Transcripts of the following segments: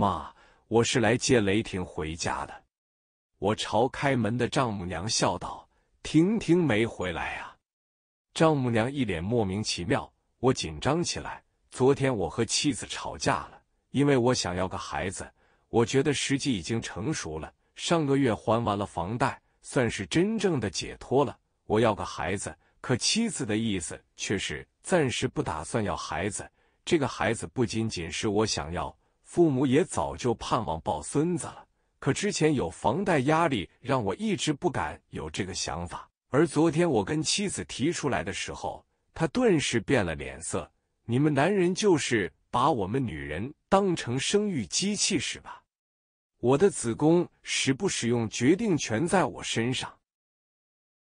妈，我是来接雷霆回家的。我朝开门的丈母娘笑道：“婷婷没回来啊？”丈母娘一脸莫名其妙。我紧张起来。昨天我和妻子吵架了，因为我想要个孩子。我觉得时机已经成熟了。上个月还完了房贷，算是真正的解脱了。我要个孩子，可妻子的意思却是暂时不打算要孩子。这个孩子不仅仅是我想要。父母也早就盼望抱孙子了，可之前有房贷压力，让我一直不敢有这个想法。而昨天我跟妻子提出来的时候，她顿时变了脸色：“你们男人就是把我们女人当成生育机器是吧？我的子宫使不使用决定权在我身上。”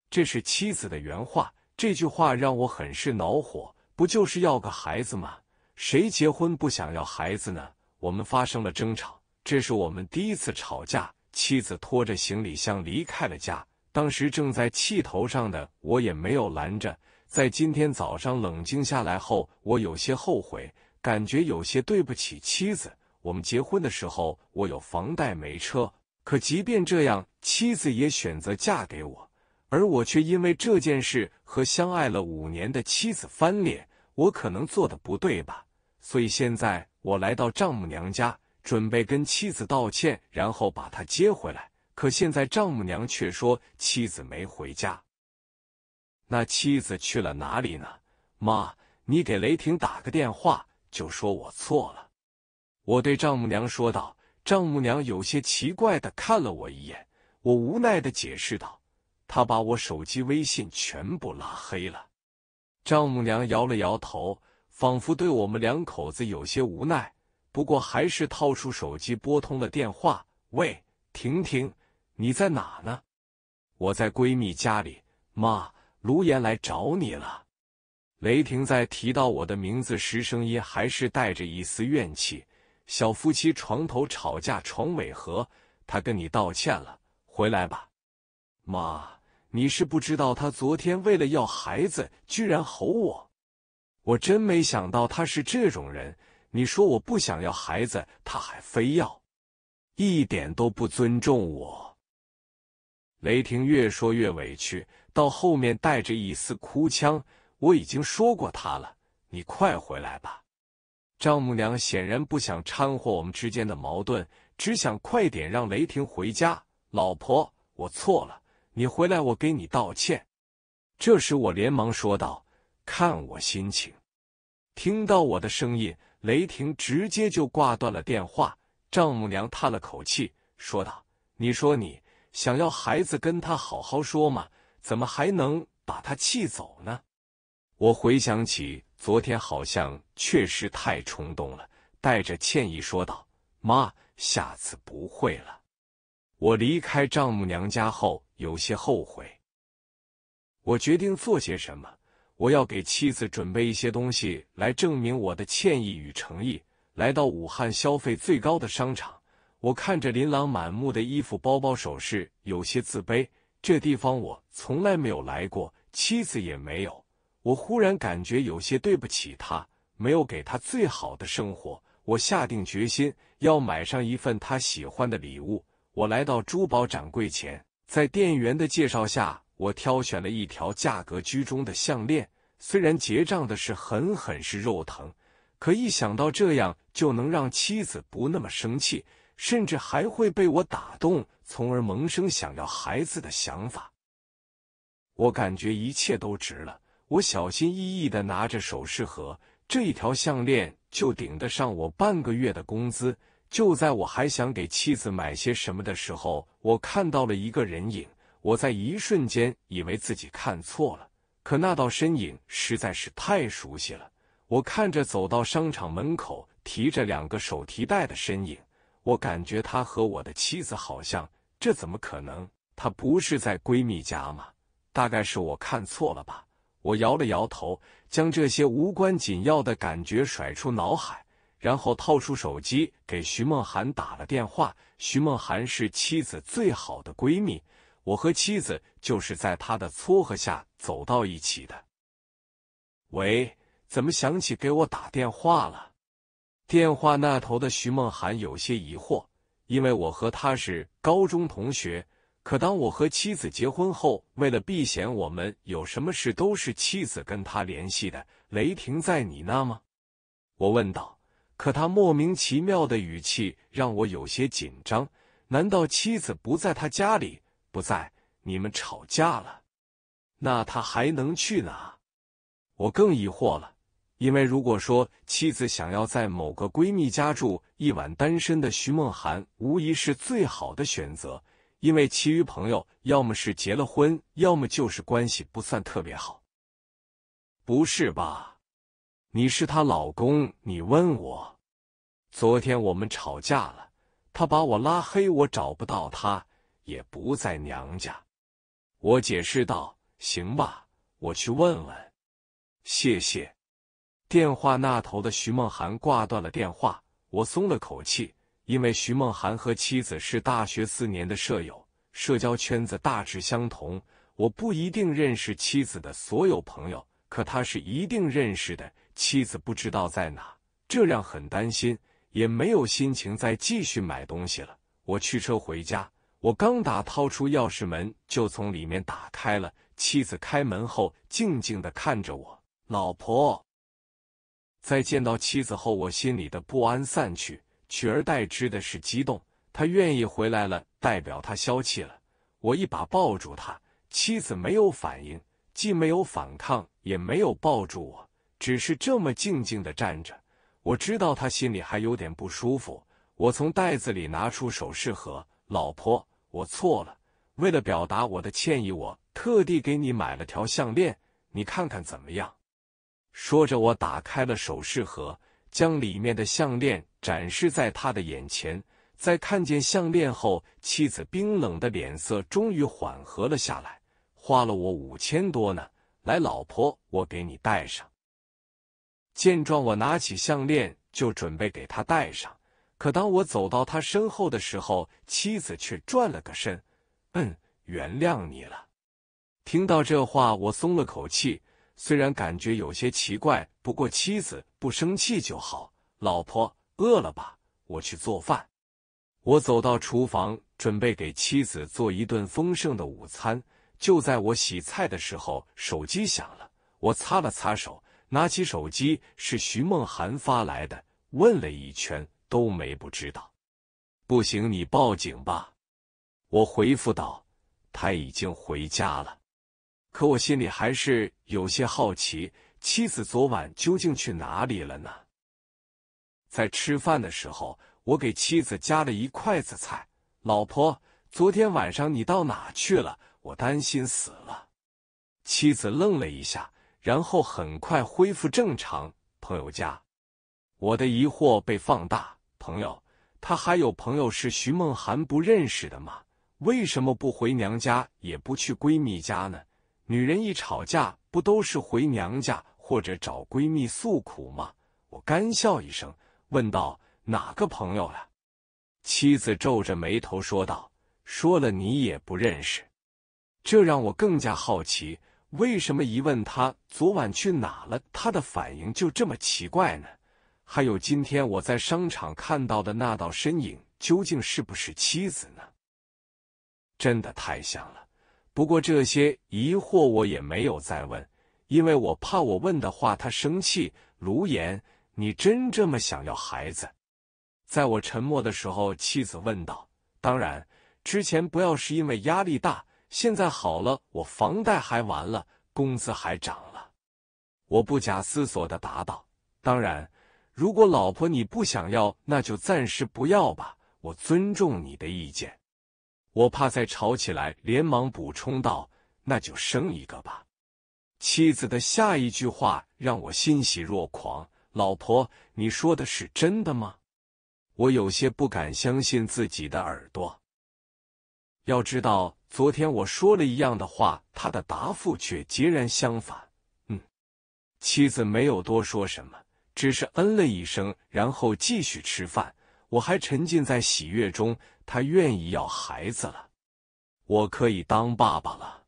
这是妻子的原话。这句话让我很是恼火。不就是要个孩子吗？谁结婚不想要孩子呢？我们发生了争吵，这是我们第一次吵架。妻子拖着行李箱离开了家。当时正在气头上的我也没有拦着。在今天早上冷静下来后，我有些后悔，感觉有些对不起妻子。我们结婚的时候，我有房贷没车，可即便这样，妻子也选择嫁给我，而我却因为这件事和相爱了五年的妻子翻脸。我可能做的不对吧？所以现在我来到丈母娘家，准备跟妻子道歉，然后把她接回来。可现在丈母娘却说妻子没回家，那妻子去了哪里呢？妈，你给雷霆打个电话，就说我错了。”我对丈母娘说道。丈母娘有些奇怪的看了我一眼，我无奈的解释道：“他把我手机、微信全部拉黑了。”丈母娘摇了摇头。仿佛对我们两口子有些无奈，不过还是掏出手机拨通了电话：“喂，婷婷，你在哪呢？我在闺蜜家里。妈，卢岩来找你了。”雷霆在提到我的名字时，声音还是带着一丝怨气。小夫妻床头吵架，床尾和，他跟你道歉了，回来吧。妈，你是不知道，他昨天为了要孩子，居然吼我。我真没想到他是这种人！你说我不想要孩子，他还非要，一点都不尊重我。雷霆越说越委屈，到后面带着一丝哭腔：“我已经说过他了，你快回来吧！”丈母娘显然不想掺和我们之间的矛盾，只想快点让雷霆回家。老婆，我错了，你回来，我给你道歉。这时，我连忙说道。看我心情，听到我的声音，雷霆直接就挂断了电话。丈母娘叹了口气，说道：“你说你想要孩子，跟他好好说嘛，怎么还能把他气走呢？”我回想起昨天，好像确实太冲动了，带着歉意说道：“妈，下次不会了。”我离开丈母娘家后，有些后悔。我决定做些什么。我要给妻子准备一些东西来证明我的歉意与诚意。来到武汉消费最高的商场，我看着琳琅满目的衣服、包包、首饰，有些自卑。这地方我从来没有来过，妻子也没有。我忽然感觉有些对不起她，没有给她最好的生活。我下定决心要买上一份她喜欢的礼物。我来到珠宝展柜前，在店员的介绍下。我挑选了一条价格居中的项链，虽然结账的是狠狠是肉疼，可一想到这样就能让妻子不那么生气，甚至还会被我打动，从而萌生想要孩子的想法，我感觉一切都值了。我小心翼翼的拿着首饰盒，这一条项链就顶得上我半个月的工资。就在我还想给妻子买些什么的时候，我看到了一个人影。我在一瞬间以为自己看错了，可那道身影实在是太熟悉了。我看着走到商场门口提着两个手提袋的身影，我感觉他和我的妻子好像。这怎么可能？她不是在闺蜜家吗？大概是我看错了吧。我摇了摇头，将这些无关紧要的感觉甩出脑海，然后掏出手机给徐梦涵打了电话。徐梦涵是妻子最好的闺蜜。我和妻子就是在他的撮合下走到一起的。喂，怎么想起给我打电话了？电话那头的徐梦涵有些疑惑，因为我和他是高中同学。可当我和妻子结婚后，为了避嫌，我们有什么事都是妻子跟他联系的。雷霆在你那吗？我问道。可他莫名其妙的语气让我有些紧张。难道妻子不在他家里？不在，你们吵架了？那他还能去哪？我更疑惑了，因为如果说妻子想要在某个闺蜜家住一晚，单身的徐梦涵无疑是最好的选择，因为其余朋友要么是结了婚，要么就是关系不算特别好。不是吧？你是她老公？你问我？昨天我们吵架了，她把我拉黑，我找不到她。也不在娘家，我解释道：“行吧，我去问问。”谢谢。电话那头的徐梦涵挂断了电话，我松了口气，因为徐梦涵和妻子是大学四年的舍友，社交圈子大致相同。我不一定认识妻子的所有朋友，可他是一定认识的。妻子不知道在哪，这让很担心，也没有心情再继续买东西了。我驱车回家。我刚打掏出钥匙，门就从里面打开了。妻子开门后，静静地看着我。老婆，在见到妻子后，我心里的不安散去，取而代之的是激动。她愿意回来了，代表她消气了。我一把抱住她，妻子没有反应，既没有反抗，也没有抱住我，只是这么静静的站着。我知道他心里还有点不舒服。我从袋子里拿出首饰盒，老婆。我错了，为了表达我的歉意，我特地给你买了条项链，你看看怎么样？说着，我打开了首饰盒，将里面的项链展示在他的眼前。在看见项链后，妻子冰冷的脸色终于缓和了下来。花了我五千多呢，来，老婆，我给你戴上。见状，我拿起项链就准备给他戴上。可当我走到他身后的时候，妻子却转了个身，嗯，原谅你了。听到这话，我松了口气，虽然感觉有些奇怪，不过妻子不生气就好。老婆饿了吧？我去做饭。我走到厨房，准备给妻子做一顿丰盛的午餐。就在我洗菜的时候，手机响了。我擦了擦手，拿起手机，是徐梦涵发来的，问了一圈。都没不知道，不行，你报警吧！我回复道：“他已经回家了，可我心里还是有些好奇，妻子昨晚究竟去哪里了呢？”在吃饭的时候，我给妻子夹了一筷子菜：“老婆，昨天晚上你到哪去了？我担心死了。”妻子愣了一下，然后很快恢复正常。朋友家，我的疑惑被放大。朋友，他还有朋友是徐梦涵不认识的吗？为什么不回娘家，也不去闺蜜家呢？女人一吵架，不都是回娘家或者找闺蜜诉苦吗？我干笑一声，问道：“哪个朋友呀？”妻子皱着眉头说道：“说了你也不认识。”这让我更加好奇，为什么一问他昨晚去哪了，他的反应就这么奇怪呢？还有今天我在商场看到的那道身影，究竟是不是妻子呢？真的太像了。不过这些疑惑我也没有再问，因为我怕我问的话他生气。卢岩，你真这么想要孩子？在我沉默的时候，妻子问道：“当然，之前不要是因为压力大，现在好了，我房贷还完了，工资还涨了。”我不假思索的答道：“当然。”如果老婆你不想要，那就暂时不要吧，我尊重你的意见。我怕再吵起来，连忙补充道：“那就生一个吧。”妻子的下一句话让我欣喜若狂：“老婆，你说的是真的吗？”我有些不敢相信自己的耳朵。要知道，昨天我说了一样的话，他的答复却截然相反。嗯，妻子没有多说什么。只是嗯了一声，然后继续吃饭。我还沉浸在喜悦中，他愿意要孩子了，我可以当爸爸了。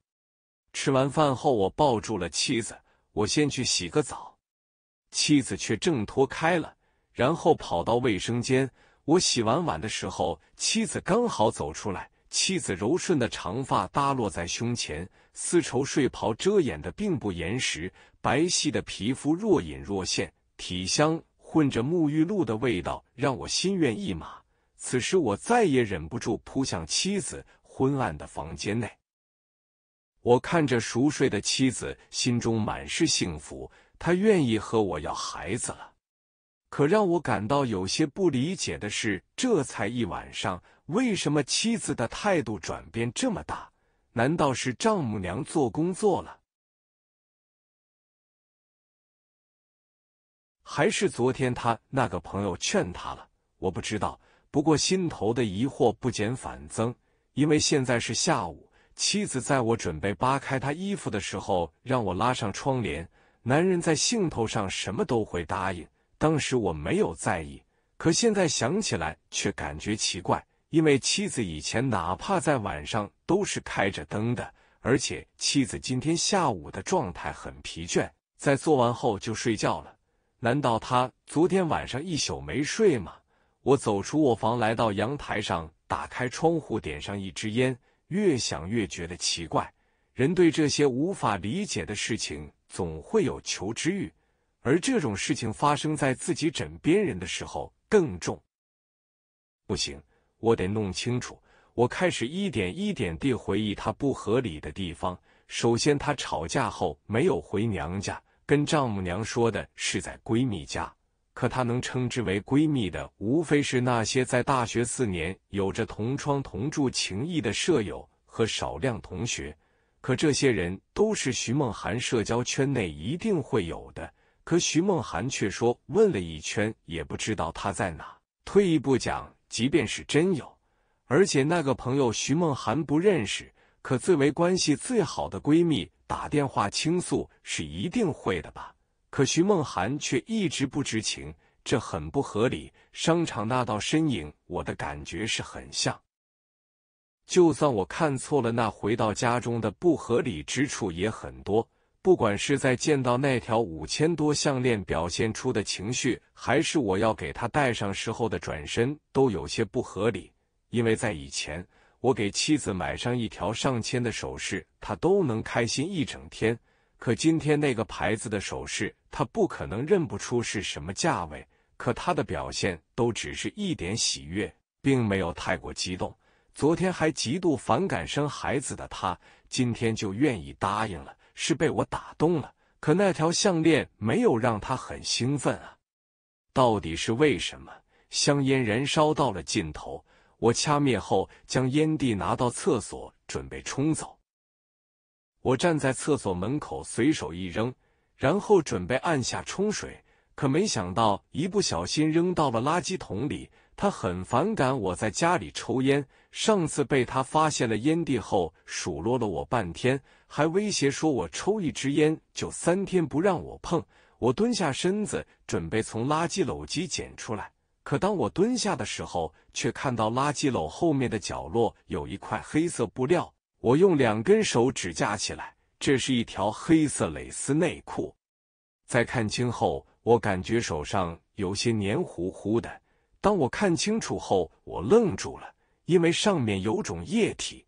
吃完饭后，我抱住了妻子，我先去洗个澡。妻子却挣脱开了，然后跑到卫生间。我洗完碗的时候，妻子刚好走出来。妻子柔顺的长发耷落在胸前，丝绸睡袍遮掩的并不严实，白皙的皮肤若隐若现。体香混着沐浴露的味道，让我心猿意马。此时，我再也忍不住，扑向妻子。昏暗的房间内，我看着熟睡的妻子，心中满是幸福。她愿意和我要孩子了。可让我感到有些不理解的是，这才一晚上，为什么妻子的态度转变这么大？难道是丈母娘做工作了？还是昨天他那个朋友劝他了，我不知道。不过心头的疑惑不减反增，因为现在是下午。妻子在我准备扒开他衣服的时候，让我拉上窗帘。男人在兴头上什么都会答应。当时我没有在意，可现在想起来却感觉奇怪，因为妻子以前哪怕在晚上都是开着灯的，而且妻子今天下午的状态很疲倦，在做完后就睡觉了。难道他昨天晚上一宿没睡吗？我走出卧房，来到阳台上，打开窗户，点上一支烟。越想越觉得奇怪。人对这些无法理解的事情总会有求知欲，而这种事情发生在自己枕边人的时候更重。不行，我得弄清楚。我开始一点一点地回忆他不合理的地方。首先，他吵架后没有回娘家。跟丈母娘说的是在闺蜜家，可她能称之为闺蜜的，无非是那些在大学四年有着同窗同住情谊的舍友和少量同学。可这些人都是徐梦涵社交圈内一定会有的，可徐梦涵却说问了一圈也不知道她在哪。退一步讲，即便是真有，而且那个朋友徐梦涵不认识。可最为关系最好的闺蜜打电话倾诉是一定会的吧？可徐梦涵却一直不知情，这很不合理。商场那道身影，我的感觉是很像。就算我看错了，那回到家中的不合理之处也很多。不管是在见到那条五千多项链表现出的情绪，还是我要给她戴上时候的转身，都有些不合理。因为在以前。我给妻子买上一条上千的首饰，她都能开心一整天。可今天那个牌子的首饰，她不可能认不出是什么价位。可她的表现都只是一点喜悦，并没有太过激动。昨天还极度反感生孩子的她，今天就愿意答应了，是被我打动了。可那条项链没有让她很兴奋啊，到底是为什么？香烟燃烧到了尽头。我掐灭后，将烟蒂拿到厕所，准备冲走。我站在厕所门口，随手一扔，然后准备按下冲水，可没想到一不小心扔到了垃圾桶里。他很反感我在家里抽烟，上次被他发现了烟蒂后，数落了我半天，还威胁说我抽一支烟就三天不让我碰。我蹲下身子，准备从垃圾篓机捡出来。可当我蹲下的时候，却看到垃圾篓后面的角落有一块黑色布料。我用两根手指夹起来，这是一条黑色蕾丝内裤。在看清后，我感觉手上有些黏糊糊的。当我看清楚后，我愣住了，因为上面有种液体。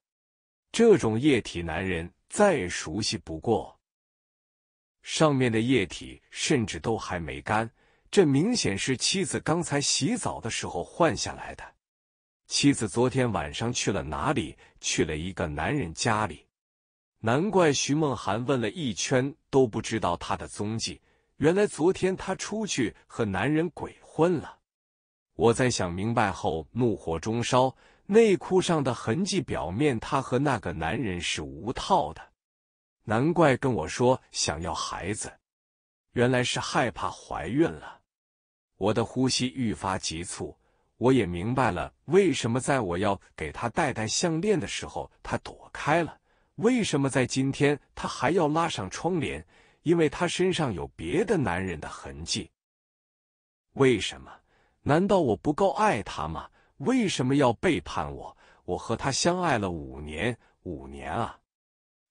这种液体男人再熟悉不过。上面的液体甚至都还没干。这明显是妻子刚才洗澡的时候换下来的。妻子昨天晚上去了哪里？去了一个男人家里。难怪徐梦涵问了一圈都不知道她的踪迹。原来昨天她出去和男人鬼混了。我在想明白后，怒火中烧。内裤上的痕迹表面，她和那个男人是无套的。难怪跟我说想要孩子，原来是害怕怀孕了。我的呼吸愈发急促，我也明白了为什么在我要给他戴戴项链的时候，他躲开了；为什么在今天他还要拉上窗帘？因为他身上有别的男人的痕迹。为什么？难道我不够爱他吗？为什么要背叛我？我和他相爱了五年，五年啊！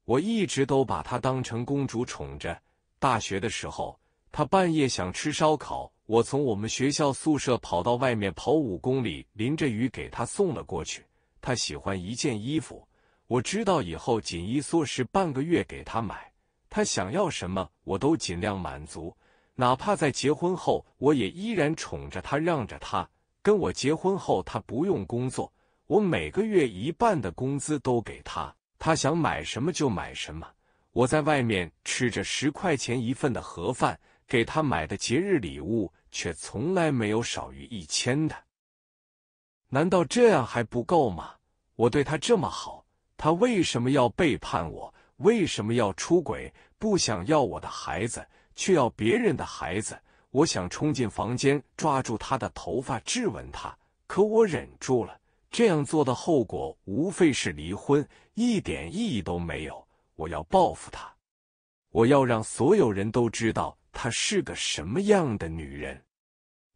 我一直都把他当成公主宠着。大学的时候，他半夜想吃烧烤。我从我们学校宿舍跑到外面跑五公里，淋着雨给他送了过去。他喜欢一件衣服，我知道以后紧衣缩食半个月给他买。他想要什么，我都尽量满足。哪怕在结婚后，我也依然宠着他，让着他。跟我结婚后，他不用工作，我每个月一半的工资都给他，他想买什么就买什么。我在外面吃着十块钱一份的盒饭，给他买的节日礼物。却从来没有少于一千的。难道这样还不够吗？我对他这么好，他为什么要背叛我？为什么要出轨？不想要我的孩子，却要别人的孩子？我想冲进房间抓住他的头发质问他，可我忍住了。这样做的后果无非是离婚，一点意义都没有。我要报复他，我要让所有人都知道。她是个什么样的女人？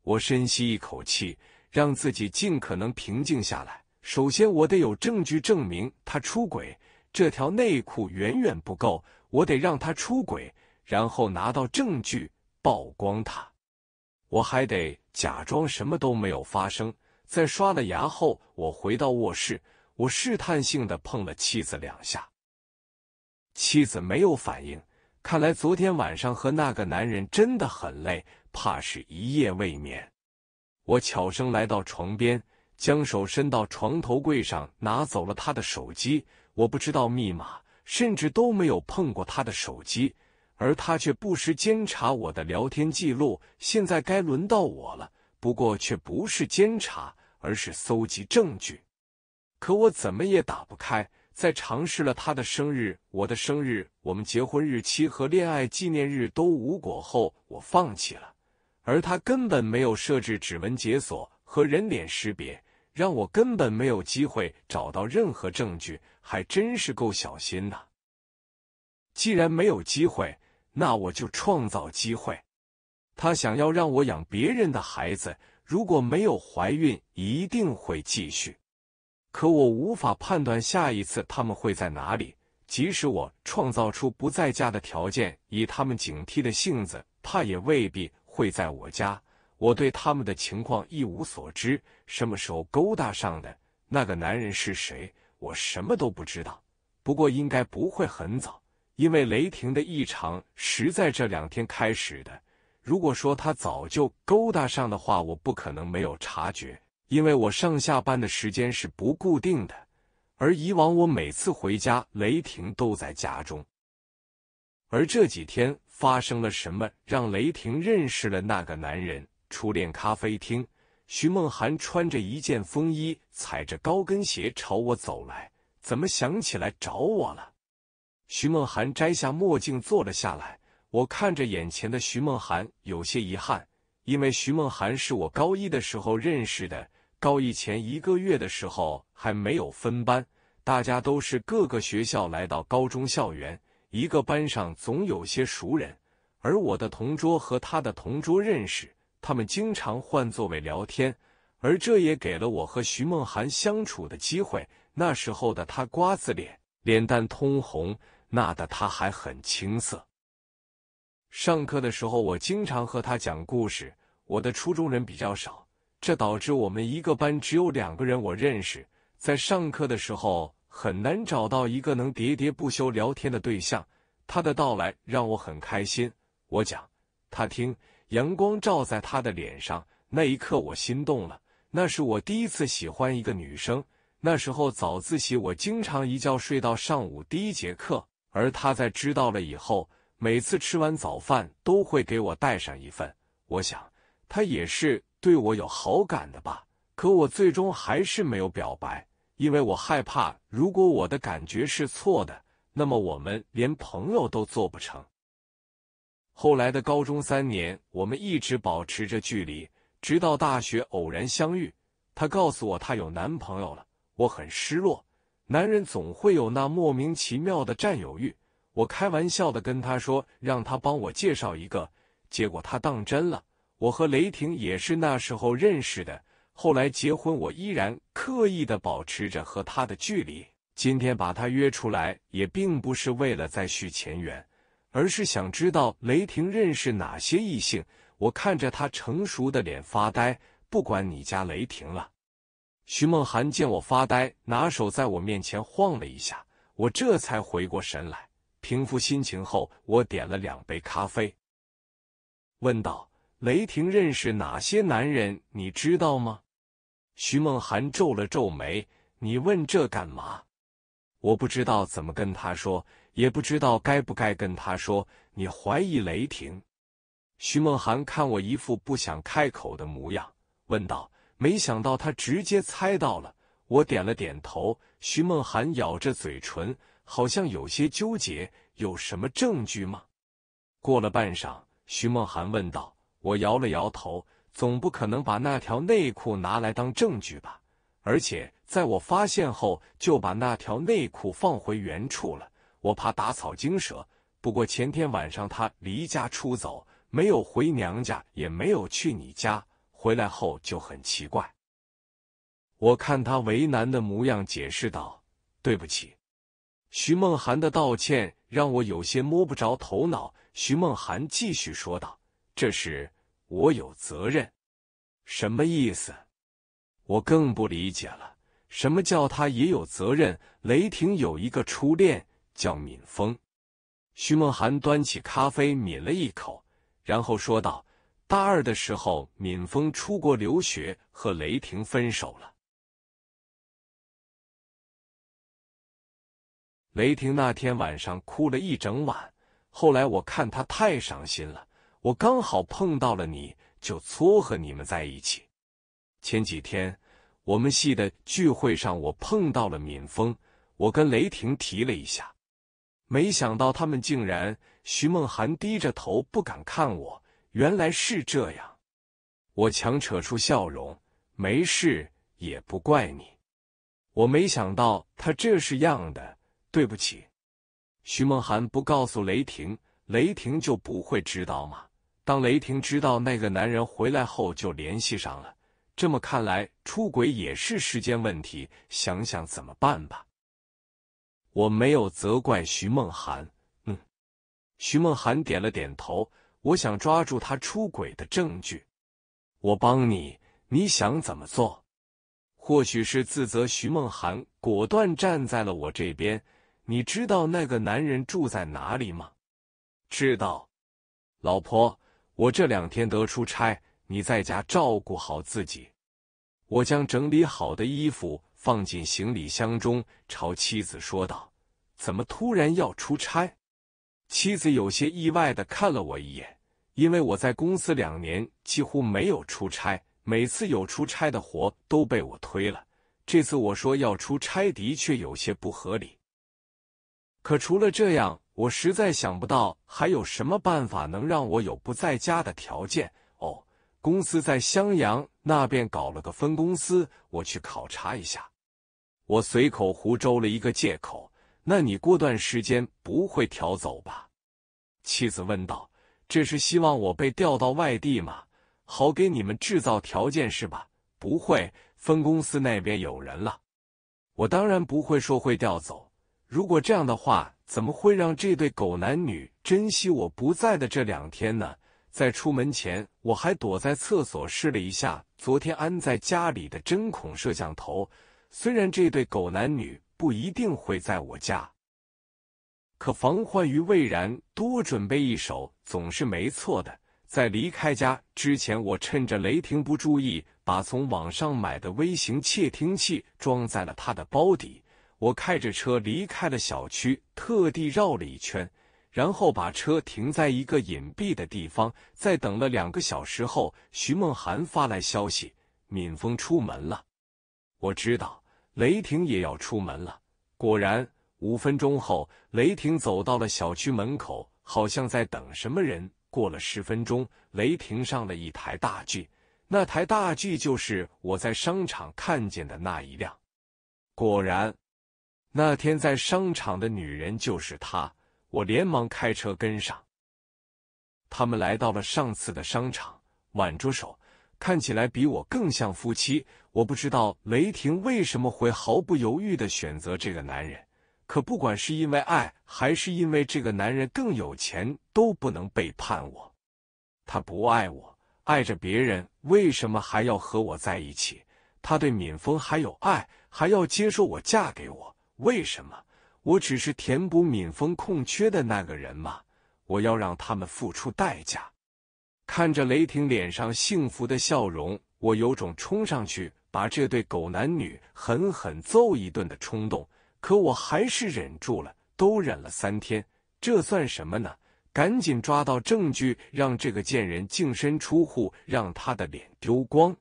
我深吸一口气，让自己尽可能平静下来。首先，我得有证据证明她出轨，这条内裤远远不够，我得让她出轨，然后拿到证据曝光她。我还得假装什么都没有发生。在刷了牙后，我回到卧室，我试探性的碰了妻子两下，妻子没有反应。看来昨天晚上和那个男人真的很累，怕是一夜未眠。我悄声来到床边，将手伸到床头柜上，拿走了他的手机。我不知道密码，甚至都没有碰过他的手机，而他却不时监察我的聊天记录。现在该轮到我了，不过却不是监察，而是搜集证据。可我怎么也打不开。在尝试了他的生日、我的生日、我们结婚日期和恋爱纪念日都无果后，我放弃了。而他根本没有设置指纹解锁和人脸识别，让我根本没有机会找到任何证据，还真是够小心的。既然没有机会，那我就创造机会。他想要让我养别人的孩子，如果没有怀孕，一定会继续。可我无法判断下一次他们会在哪里，即使我创造出不在家的条件，以他们警惕的性子，怕也未必会在我家。我对他们的情况一无所知，什么时候勾搭上的那个男人是谁，我什么都不知道。不过应该不会很早，因为雷霆的异常是在这两天开始的。如果说他早就勾搭上的话，我不可能没有察觉。因为我上下班的时间是不固定的，而以往我每次回家，雷霆都在家中。而这几天发生了什么，让雷霆认识了那个男人？初恋咖啡厅，徐梦涵穿着一件风衣，踩着高跟鞋朝我走来。怎么想起来找我了？徐梦涵摘下墨镜坐了下来。我看着眼前的徐梦涵，有些遗憾，因为徐梦涵是我高一的时候认识的。高一前一个月的时候还没有分班，大家都是各个学校来到高中校园。一个班上总有些熟人，而我的同桌和他的同桌认识，他们经常换座位聊天，而这也给了我和徐梦涵相处的机会。那时候的他瓜子脸，脸蛋通红，那的他还很青涩。上课的时候，我经常和他讲故事。我的初中人比较少。这导致我们一个班只有两个人我认识，在上课的时候很难找到一个能喋喋不休聊天的对象。他的到来让我很开心，我讲他听，阳光照在他的脸上，那一刻我心动了。那是我第一次喜欢一个女生。那时候早自习我经常一觉睡到上午第一节课，而他在知道了以后，每次吃完早饭都会给我带上一份。我想，他也是。对我有好感的吧？可我最终还是没有表白，因为我害怕，如果我的感觉是错的，那么我们连朋友都做不成。后来的高中三年，我们一直保持着距离，直到大学偶然相遇，她告诉我她有男朋友了，我很失落。男人总会有那莫名其妙的占有欲，我开玩笑的跟他说，让他帮我介绍一个，结果他当真了。我和雷霆也是那时候认识的，后来结婚，我依然刻意的保持着和他的距离。今天把他约出来，也并不是为了再续前缘，而是想知道雷霆认识哪些异性。我看着他成熟的脸发呆，不管你家雷霆了。徐梦涵见我发呆，拿手在我面前晃了一下，我这才回过神来，平复心情后，我点了两杯咖啡，问道。雷霆认识哪些男人，你知道吗？徐梦涵皱了皱眉，你问这干嘛？我不知道怎么跟他说，也不知道该不该跟他说。你怀疑雷霆？徐梦涵看我一副不想开口的模样，问道。没想到他直接猜到了。我点了点头。徐梦涵咬着嘴唇，好像有些纠结。有什么证据吗？过了半晌，徐梦涵问道。我摇了摇头，总不可能把那条内裤拿来当证据吧。而且在我发现后，就把那条内裤放回原处了，我怕打草惊蛇。不过前天晚上他离家出走，没有回娘家，也没有去你家。回来后就很奇怪。我看他为难的模样，解释道：“对不起。”徐梦涵的道歉让我有些摸不着头脑。徐梦涵继续说道。这事我有责任，什么意思？我更不理解了。什么叫他也有责任？雷霆有一个初恋叫敏峰。徐梦涵端起咖啡抿了一口，然后说道：“大二的时候，敏峰出国留学，和雷霆分手了。雷霆那天晚上哭了一整晚。后来我看他太伤心了。”我刚好碰到了你，就撮合你们在一起。前几天我们系的聚会上，我碰到了敏峰，我跟雷霆提了一下，没想到他们竟然……徐梦涵低着头不敢看我，原来是这样。我强扯出笑容，没事，也不怪你。我没想到他这是样的，对不起。徐梦涵不告诉雷霆，雷霆就不会知道吗？当雷霆知道那个男人回来后，就联系上了。这么看来，出轨也是时间问题。想想怎么办吧。我没有责怪徐梦涵。嗯，徐梦涵点了点头。我想抓住他出轨的证据。我帮你。你想怎么做？或许是自责。徐梦涵果断站在了我这边。你知道那个男人住在哪里吗？知道，老婆。我这两天得出差，你在家照顾好自己。我将整理好的衣服放进行李箱中，朝妻子说道：“怎么突然要出差？”妻子有些意外的看了我一眼，因为我在公司两年几乎没有出差，每次有出差的活都被我推了。这次我说要出差的确有些不合理，可除了这样。我实在想不到还有什么办法能让我有不在家的条件哦。公司在襄阳那边搞了个分公司，我去考察一下。我随口胡诌了一个借口。那你过段时间不会调走吧？妻子问道：“这是希望我被调到外地吗？好给你们制造条件是吧？”不会，分公司那边有人了。我当然不会说会调走。如果这样的话。怎么会让这对狗男女珍惜我不在的这两天呢？在出门前，我还躲在厕所试了一下昨天安在家里的针孔摄像头。虽然这对狗男女不一定会在我家，可防患于未然，多准备一手总是没错的。在离开家之前，我趁着雷霆不注意，把从网上买的微型窃听器装在了他的包底。我开着车离开了小区，特地绕了一圈，然后把车停在一个隐蔽的地方。在等了两个小时后，徐梦涵发来消息：“敏峰出门了。”我知道雷霆也要出门了。果然，五分钟后，雷霆走到了小区门口，好像在等什么人。过了十分钟，雷霆上了一台大 G，那台大 G 就是我在商场看见的那一辆。果然。那天在商场的女人就是她，我连忙开车跟上。他们来到了上次的商场，挽着手，看起来比我更像夫妻。我不知道雷霆为什么会毫不犹豫的选择这个男人，可不管是因为爱还是因为这个男人更有钱，都不能背叛我。他不爱我，爱着别人，为什么还要和我在一起？他对敏峰还有爱，还要接受我嫁给我？为什么？我只是填补敏峰空缺的那个人吗？我要让他们付出代价。看着雷霆脸上幸福的笑容，我有种冲上去把这对狗男女狠狠揍一顿的冲动，可我还是忍住了。都忍了三天，这算什么呢？赶紧抓到证据，让这个贱人净身出户，让他的脸丢光！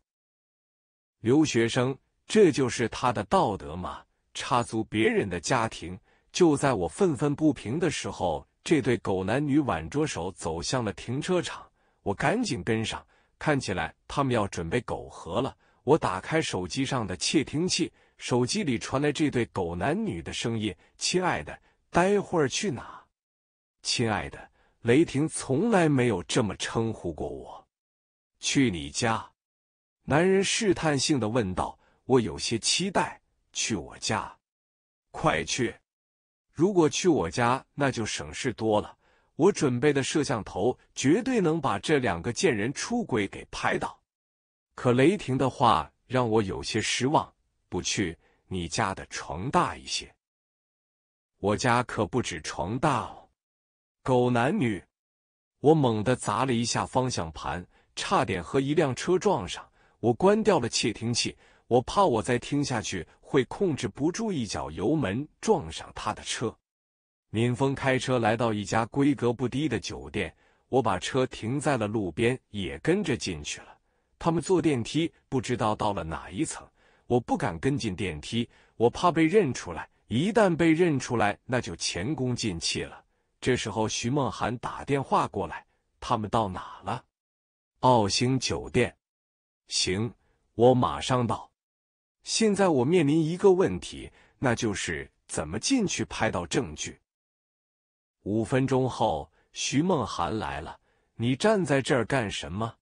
留学生，这就是他的道德吗？插足别人的家庭。就在我愤愤不平的时候，这对狗男女挽着手走向了停车场。我赶紧跟上，看起来他们要准备苟合了。我打开手机上的窃听器，手机里传来这对狗男女的声音：“亲爱的，待会儿去哪？”“亲爱的，雷霆从来没有这么称呼过我。”“去你家。”男人试探性的问道。我有些期待。去我家，快去！如果去我家，那就省事多了。我准备的摄像头绝对能把这两个贱人出轨给拍到。可雷霆的话让我有些失望，不去你家的床大一些，我家可不止床大哦。狗男女！我猛地砸了一下方向盘，差点和一辆车撞上。我关掉了窃听器。我怕我再听下去会控制不住一脚油门撞上他的车。敏峰开车来到一家规格不低的酒店，我把车停在了路边，也跟着进去了。他们坐电梯，不知道到了哪一层。我不敢跟进电梯，我怕被认出来。一旦被认出来，那就前功尽弃了。这时候，徐梦涵打电话过来：“他们到哪了？奥星酒店。行，我马上到。”现在我面临一个问题，那就是怎么进去拍到证据。五分钟后，徐梦涵来了，你站在这儿干什么？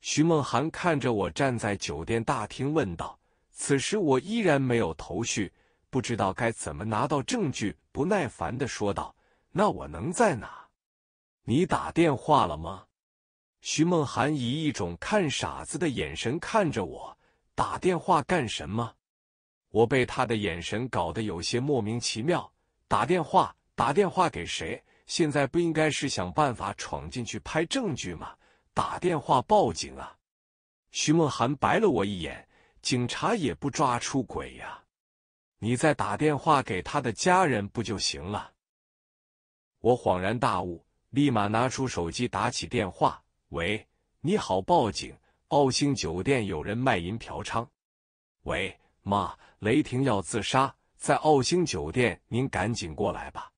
徐梦涵看着我站在酒店大厅问道。此时我依然没有头绪，不知道该怎么拿到证据，不耐烦的说道：“那我能在哪？你打电话了吗？”徐梦涵以一种看傻子的眼神看着我。打电话干什么？我被他的眼神搞得有些莫名其妙。打电话？打电话给谁？现在不应该是想办法闯进去拍证据吗？打电话报警啊！徐梦涵白了我一眼：“警察也不抓出轨呀，你再打电话给他的家人不就行了？”我恍然大悟，立马拿出手机打起电话：“喂，你好，报警。”奥星酒店有人卖淫嫖娼，喂，妈，雷霆要自杀，在奥星酒店，您赶紧过来吧。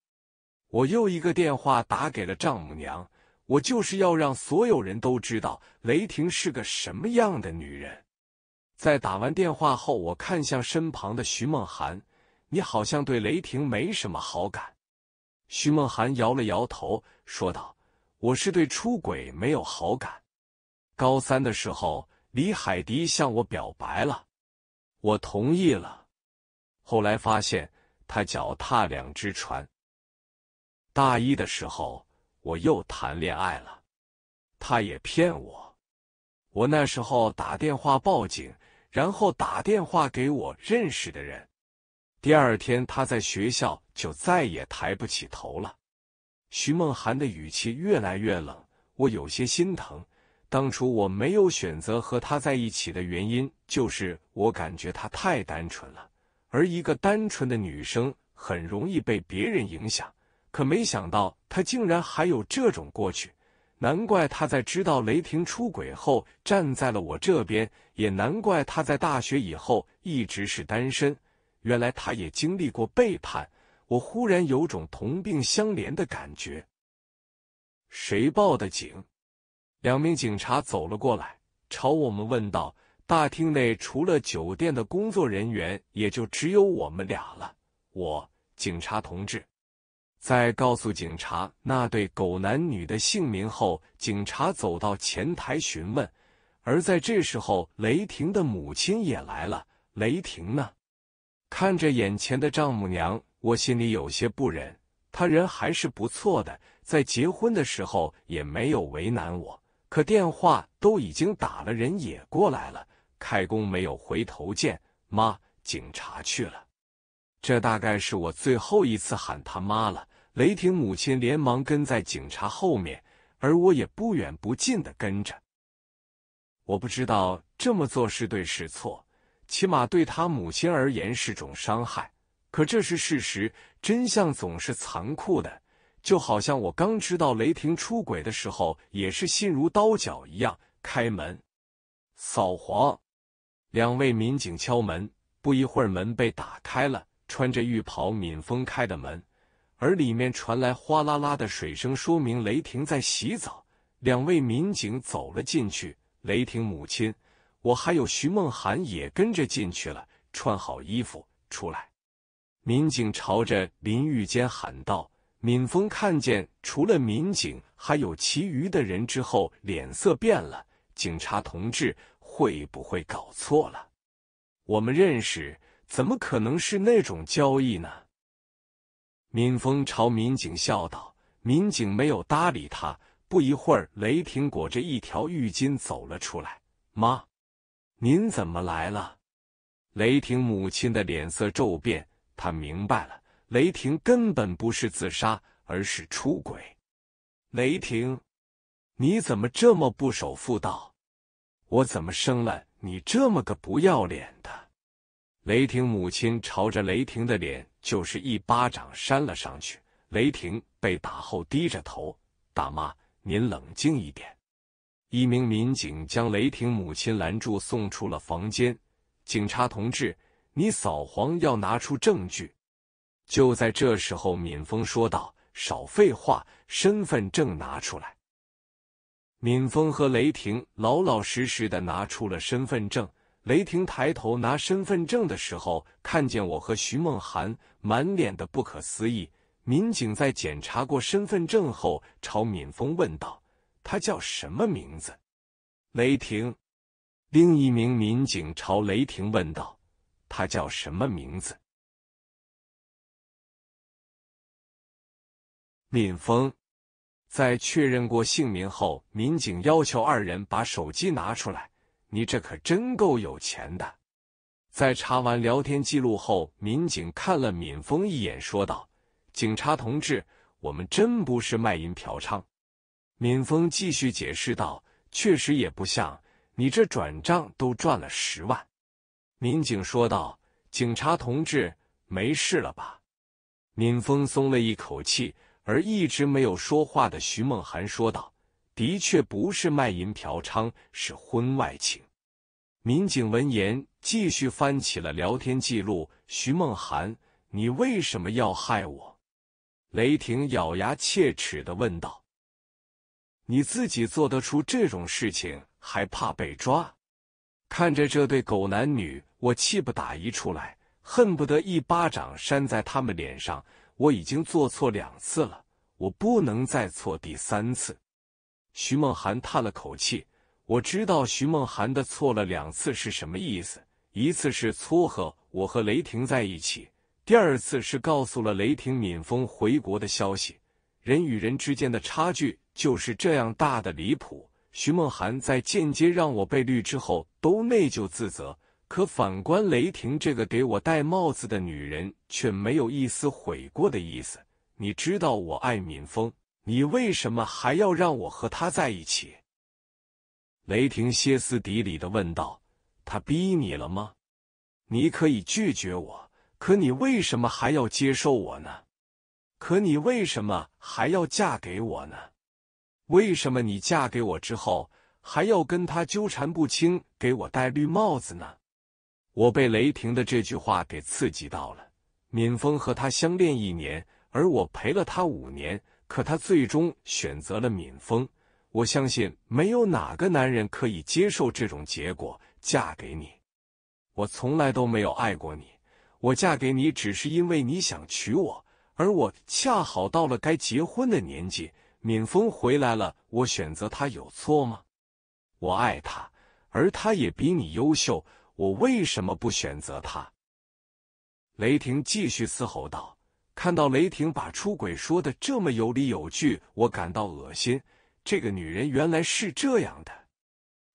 我又一个电话打给了丈母娘，我就是要让所有人都知道雷霆是个什么样的女人。在打完电话后，我看向身旁的徐梦涵，你好像对雷霆没什么好感。徐梦涵摇了摇头，说道：“我是对出轨没有好感。”高三的时候，李海迪向我表白了，我同意了。后来发现他脚踏两只船。大一的时候，我又谈恋爱了，他也骗我。我那时候打电话报警，然后打电话给我认识的人。第二天，他在学校就再也抬不起头了。徐梦涵的语气越来越冷，我有些心疼。当初我没有选择和他在一起的原因，就是我感觉他太单纯了，而一个单纯的女生很容易被别人影响。可没想到他竟然还有这种过去，难怪他在知道雷霆出轨后站在了我这边，也难怪他在大学以后一直是单身。原来他也经历过背叛，我忽然有种同病相怜的感觉。谁报的警？两名警察走了过来，朝我们问道：“大厅内除了酒店的工作人员，也就只有我们俩了。”我，警察同志，在告诉警察那对狗男女的姓名后，警察走到前台询问。而在这时候，雷霆的母亲也来了。雷霆呢？看着眼前的丈母娘，我心里有些不忍。她人还是不错的，在结婚的时候也没有为难我。可电话都已经打了，人也过来了。开弓没有回头箭，妈，警察去了。这大概是我最后一次喊他妈了。雷霆母亲连忙跟在警察后面，而我也不远不近的跟着。我不知道这么做是对是错，起码对他母亲而言是种伤害。可这是事实，真相总是残酷的。就好像我刚知道雷霆出轨的时候，也是心如刀绞一样。开门，扫黄。两位民警敲门，不一会儿门被打开了，穿着浴袍敏风开的门，而里面传来哗啦啦的水声，说明雷霆在洗澡。两位民警走了进去，雷霆母亲，我还有徐梦涵也跟着进去了，穿好衣服出来。民警朝着淋浴间喊道。敏峰看见除了民警还有其余的人之后，脸色变了。警察同志，会不会搞错了？我们认识，怎么可能是那种交易呢？敏峰朝民警笑道。民警没有搭理他。不一会儿，雷霆裹着一条浴巾走了出来。“妈，您怎么来了？”雷霆母亲的脸色骤变，他明白了。雷霆根本不是自杀，而是出轨。雷霆，你怎么这么不守妇道？我怎么生了你这么个不要脸的？雷霆母亲朝着雷霆的脸就是一巴掌扇了上去。雷霆被打后低着头，大妈，您冷静一点。一名民警将雷霆母亲拦住，送出了房间。警察同志，你扫黄要拿出证据。就在这时候，敏峰说道：“少废话，身份证拿出来。”敏峰和雷霆老老实实的拿出了身份证。雷霆抬头拿身份证的时候，看见我和徐梦涵，满脸的不可思议。民警在检查过身份证后，朝敏峰问道：“他叫什么名字？”雷霆。另一名民警朝雷霆问道：“他叫什么名字？”敏峰，在确认过姓名后，民警要求二人把手机拿出来。你这可真够有钱的！在查完聊天记录后，民警看了敏峰一眼，说道：“警察同志，我们真不是卖淫嫖娼。”敏峰继续解释道：“确实也不像，你这转账都赚了十万。”民警说道：“警察同志，没事了吧？”敏峰松了一口气。而一直没有说话的徐梦涵说道：“的确不是卖淫嫖娼，是婚外情。”民警闻言，继续翻起了聊天记录。徐梦涵，你为什么要害我？雷霆咬牙切齿的问道：“你自己做得出这种事情，还怕被抓？”看着这对狗男女，我气不打一处来，恨不得一巴掌扇在他们脸上。我已经做错两次了，我不能再错第三次。徐梦涵叹了口气，我知道徐梦涵的错了两次是什么意思，一次是撮合我和雷霆在一起，第二次是告诉了雷霆敏峰回国的消息。人与人之间的差距就是这样大的离谱。徐梦涵在间接让我被绿之后，都内疚自责。可反观雷霆这个给我戴帽子的女人，却没有一丝悔过的意思。你知道我爱敏峰，你为什么还要让我和他在一起？雷霆歇斯底里的问道：“他逼你了吗？你可以拒绝我，可你为什么还要接受我呢？可你为什么还要嫁给我呢？为什么你嫁给我之后还要跟他纠缠不清，给我戴绿帽子呢？”我被雷霆的这句话给刺激到了。敏峰和他相恋一年，而我陪了他五年，可他最终选择了敏峰。我相信没有哪个男人可以接受这种结果。嫁给你，我从来都没有爱过你。我嫁给你只是因为你想娶我，而我恰好到了该结婚的年纪。敏峰回来了，我选择他有错吗？我爱他，而他也比你优秀。我为什么不选择他？雷霆继续嘶吼道。看到雷霆把出轨说的这么有理有据，我感到恶心。这个女人原来是这样的。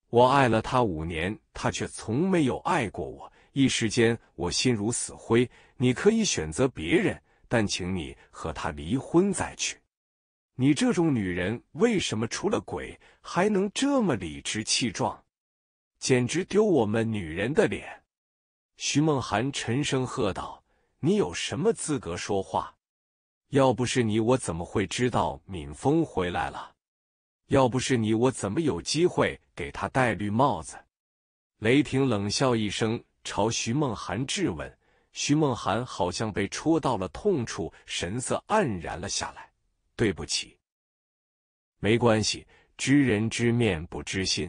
我爱了她五年，她却从没有爱过我。一时间，我心如死灰。你可以选择别人，但请你和她离婚再娶。你这种女人，为什么出了轨还能这么理直气壮？简直丢我们女人的脸！徐梦涵沉声喝道：“你有什么资格说话？要不是你，我怎么会知道敏峰回来了？要不是你，我怎么有机会给他戴绿帽子？”雷霆冷笑一声，朝徐梦涵质问。徐梦涵好像被戳到了痛处，神色黯然了下来。“对不起，没关系，知人知面不知心。”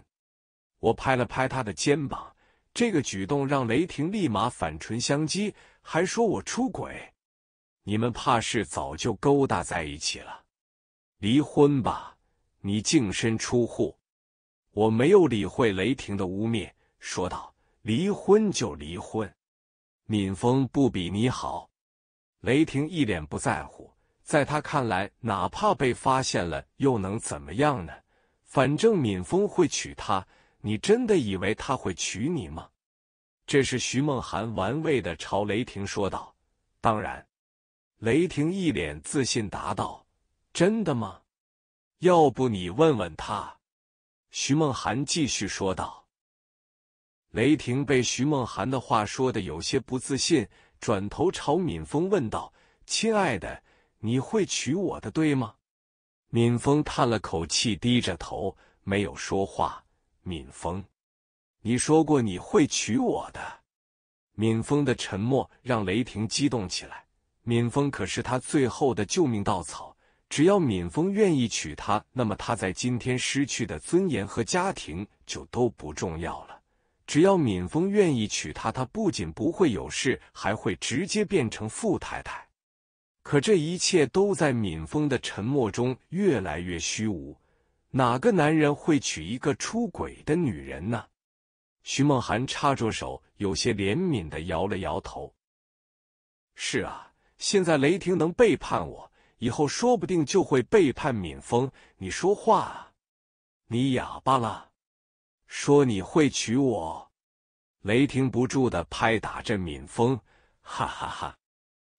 我拍了拍他的肩膀，这个举动让雷霆立马反唇相讥，还说我出轨，你们怕是早就勾搭在一起了。离婚吧，你净身出户。我没有理会雷霆的污蔑，说道：“离婚就离婚，敏峰不比你好。”雷霆一脸不在乎，在他看来，哪怕被发现了又能怎么样呢？反正敏峰会娶她。你真的以为他会娶你吗？这是徐梦涵玩味的朝雷霆说道。当然，雷霆一脸自信答道：“真的吗？要不你问问他。”徐梦涵继续说道。雷霆被徐梦涵的话说的有些不自信，转头朝敏峰问道：“亲爱的，你会娶我的，对吗？”敏峰叹了口气，低着头没有说话。敏峰，你说过你会娶我的。敏峰的沉默让雷霆激动起来。敏峰可是他最后的救命稻草，只要敏峰愿意娶她，那么他在今天失去的尊严和家庭就都不重要了。只要敏峰愿意娶她，他不仅不会有事，还会直接变成富太太。可这一切都在敏峰的沉默中越来越虚无。哪个男人会娶一个出轨的女人呢？徐梦涵插着手，有些怜悯的摇了摇头。是啊，现在雷霆能背叛我，以后说不定就会背叛敏峰。你说话啊，你哑巴了？说你会娶我？雷霆不住的拍打着敏峰，哈哈哈。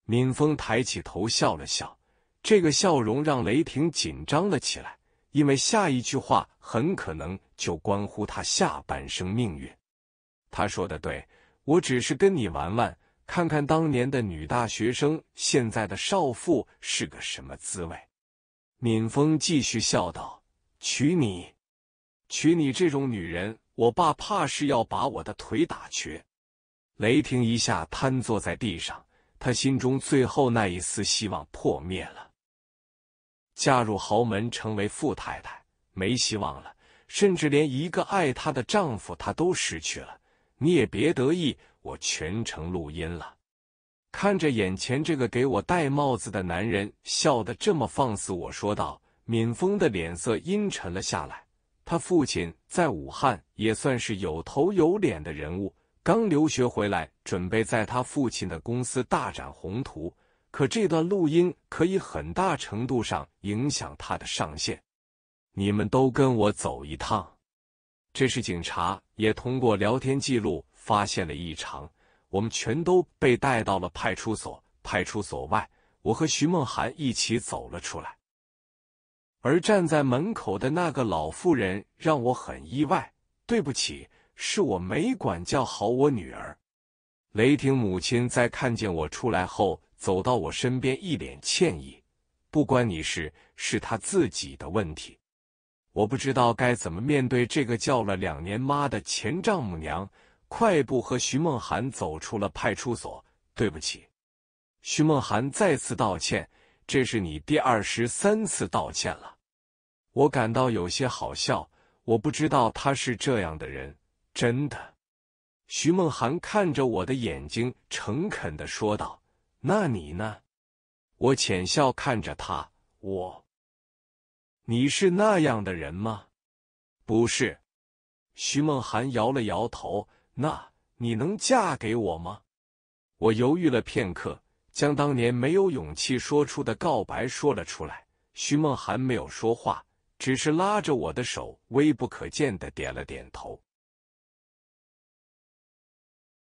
敏峰抬起头笑了笑，这个笑容让雷霆紧张了起来。因为下一句话很可能就关乎他下半生命运。他说的对，我只是跟你玩玩，看看当年的女大学生现在的少妇是个什么滋味。敏峰继续笑道：“娶你，娶你这种女人，我爸怕是要把我的腿打瘸。”雷霆一下瘫坐在地上，他心中最后那一丝希望破灭了。嫁入豪门，成为富太太，没希望了。甚至连一个爱她的丈夫，她都失去了。你也别得意，我全程录音了。看着眼前这个给我戴帽子的男人，笑得这么放肆，我说道。敏峰的脸色阴沉了下来。他父亲在武汉也算是有头有脸的人物，刚留学回来，准备在他父亲的公司大展宏图。可这段录音可以很大程度上影响他的上线。你们都跟我走一趟。这时，警察也通过聊天记录发现了异常，我们全都被带到了派出所。派出所外，我和徐梦涵一起走了出来。而站在门口的那个老妇人让我很意外。对不起，是我没管教好我女儿。雷霆母亲在看见我出来后。走到我身边，一脸歉意：“不关你事，是他自己的问题。”我不知道该怎么面对这个叫了两年妈的前丈母娘。快步和徐梦涵走出了派出所。“对不起。”徐梦涵再次道歉：“这是你第二十三次道歉了。”我感到有些好笑。我不知道她是这样的人，真的。徐梦涵看着我的眼睛，诚恳的说道。那你呢？我浅笑看着他，我，你是那样的人吗？不是。徐梦涵摇了摇头。那你能嫁给我吗？我犹豫了片刻，将当年没有勇气说出的告白说了出来。徐梦涵没有说话，只是拉着我的手，微不可见的点了点头。